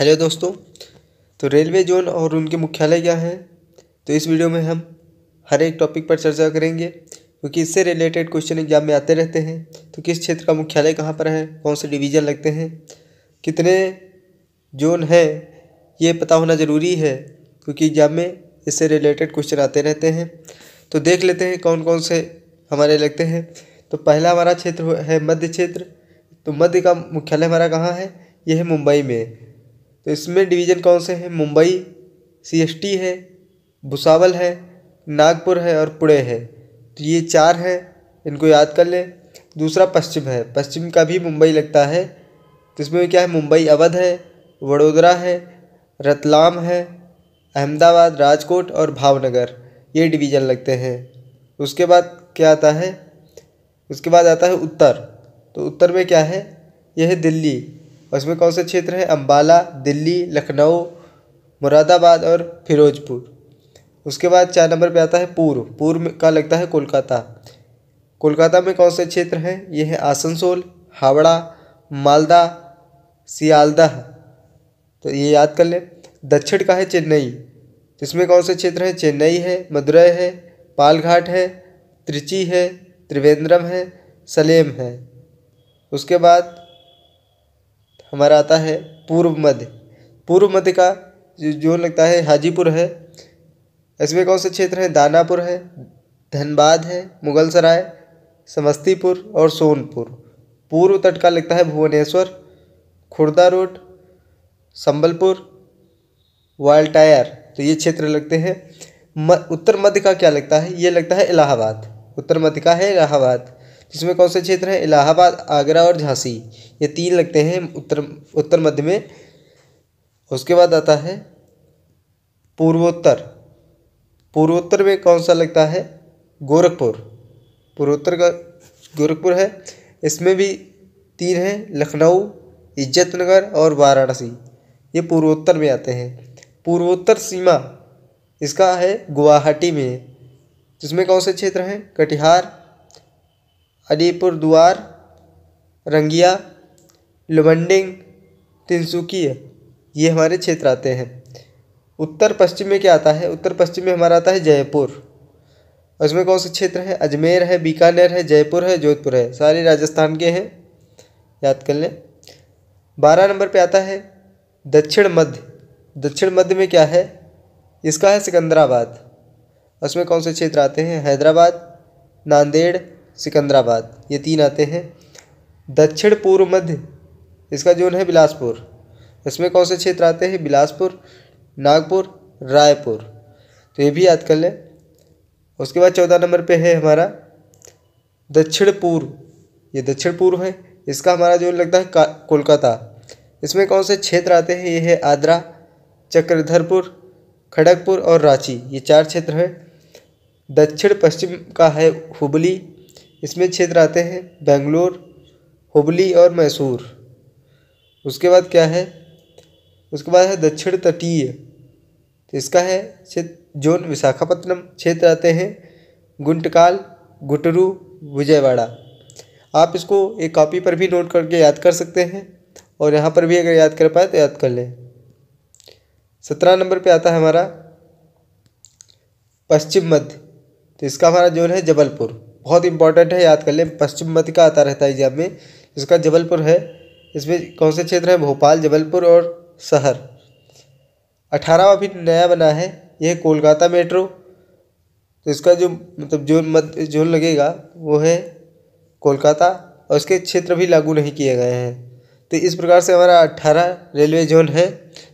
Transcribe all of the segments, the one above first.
hello दोस्तों तो railway zone और उनके मुख्यालय क्या हैं तो इस वीडियो में हम हर एक टॉपिक पर चर्चा करेंगे क्योंकि इससे रिलेटेड क्वेश्चन एग्जाम में आते रहते हैं तो किस क्षेत्र का मुख्यालय कहाँ पर है कौन से डिवीज़न लगते हैं कितने जोन हैं ये पता होना ज़रूरी है क्योंकि एग्जाम में इससे रिलेटेड क्वेश्चन आते रहते हैं तो देख लेते हैं कौन कौन से हमारे लगते हैं तो पहला हमारा क्षेत्र है मध्य क्षेत्र तो मध्य का मुख्यालय हमारा कहाँ है यह है मुंबई में तो इसमें डिवीज़न कौन से हैं मुंबई सीएसटी है भुसावल है नागपुर है और पुणे है तो ये चार हैं इनको याद कर लें दूसरा पश्चिम है पश्चिम का भी मुंबई लगता है तो इसमें क्या है मुंबई अवध है वडोदरा है रतलाम है अहमदाबाद राजकोट और भावनगर ये डिवीज़न लगते हैं उसके बाद क्या आता है उसके बाद आता है उत्तर तो उत्तर में क्या है यह है दिल्ली उसमें कौन से क्षेत्र हैं अम्बाला दिल्ली लखनऊ मुरादाबाद और फिरोजपुर उसके बाद चार नंबर पे आता है पूर्व पूर्व का लगता है कोलकाता कोलकाता में कौन से क्षेत्र हैं ये है आसनसोल हावड़ा मालदा सियालदह तो ये याद कर लें दक्षिण का है चेन्नई इसमें कौन से क्षेत्र हैं चेन्नई है मदुरई है पालघाट है त्रिची है त्रिवेंद्रम है सलेम है उसके बाद हमारा आता है पूर्व मध्य पूर्व मध्य का जो लगता है हाजीपुर है इसमें कौन से क्षेत्र हैं दानापुर है धनबाद है मुगलसराय समस्तीपुर और सोनपुर पूर्व तट का लगता है भुवनेश्वर खुर्दा रोड संबलपुर वाल्टायर तो ये क्षेत्र लगते हैं उत्तर मध्य का क्या लगता है ये लगता है इलाहाबाद उत्तर मध्य का है इलाहाबाद जिसमें कौन से क्षेत्र हैं इलाहाबाद आगरा और झांसी ये तीन लगते हैं उत्तर उत्तर मध्य में उसके बाद आता है पूर्वोत्तर पूर्वोत्तर में कौन सा लगता है गोरखपुर पूर्वोत्तर का गोरखपुर है इसमें भी तीन हैं लखनऊ इज्जतनगर और वाराणसी ये पूर्वोत्तर में आते हैं पूर्वोत्तर सीमा इसका है गुवाहाटी में जिसमें कौन से क्षेत्र हैं कटिहार अलीपुर द्वार रंगिया लुमंडिंग तिनसुकिया ये हमारे क्षेत्र आते हैं उत्तर पश्चिम में क्या आता है उत्तर पश्चिम में हमारा आता है जयपुर उसमें कौन से क्षेत्र है अजमेर है बीकानेर है जयपुर है जोधपुर है सारे राजस्थान के हैं याद कर लें बारह नंबर पे आता है दक्षिण मध्य दक्षिण मध्य में क्या है इसका है सिकंदराबाद उसमें कौन से क्षेत्र आते हैं हैदराबाद नांदेड़ सिकंदराबाद ये तीन आते हैं दक्षिण पूर्व मध्य इसका जोन है बिलासपुर इसमें कौन से क्षेत्र आते हैं बिलासपुर नागपुर रायपुर तो ये भी याद कर लें उसके बाद चौदह नंबर पे है हमारा दक्षिण पूर्व ये दक्षिण पूर्व है इसका हमारा जोन लगता है कोलकाता इसमें कौन से क्षेत्र आते हैं ये है आगरा चक्रधरपुर खड़गपुर और रांची ये चार क्षेत्र हैं दक्षिण पश्चिम का है हुबली इसमें क्षेत्र आते हैं बेंगलोर हुबली और मैसूर उसके बाद क्या है उसके बाद है दक्षिण तटीय तो इसका है क्षेत्र जोन विशाखापट्टनम क्षेत्र आते हैं गुंटकाल गुटरू विजयवाड़ा आप इसको एक कॉपी पर भी नोट करके याद कर सकते हैं और यहाँ पर भी अगर याद कर पाए तो याद कर लें सत्रह नंबर पे आता है हमारा पश्चिम मध्य तो इसका हमारा जोन है जबलपुर बहुत इंपॉर्टेंट है याद कर लें पश्चिम मध्य का आता रहता है एग्जाम में इसका जबलपुर है इसमें कौन से क्षेत्र हैं भोपाल जबलपुर और शहर अठारहवा फिर नया बना है यह कोलकाता मेट्रो तो इसका जो मतलब जोन मध्य जोन लगेगा वो है कोलकाता और इसके क्षेत्र भी लागू नहीं किए गए हैं तो इस प्रकार से हमारा अट्ठारह रेलवे जोन है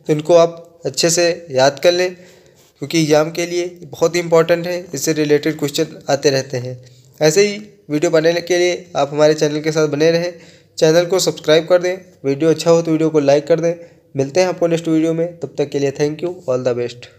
तो इनको आप अच्छे से याद कर लें क्योंकि एग्ज़ाम के लिए बहुत इंपॉर्टेंट है इससे रिलेटेड क्वेश्चन आते रहते हैं ऐसे ही वीडियो बनाने के लिए आप हमारे चैनल के साथ बने रहें चैनल को सब्सक्राइब कर दें वीडियो अच्छा हो तो वीडियो को लाइक कर दें मिलते हैं आपको नेक्स्ट वीडियो में तब तक के लिए thank you all the best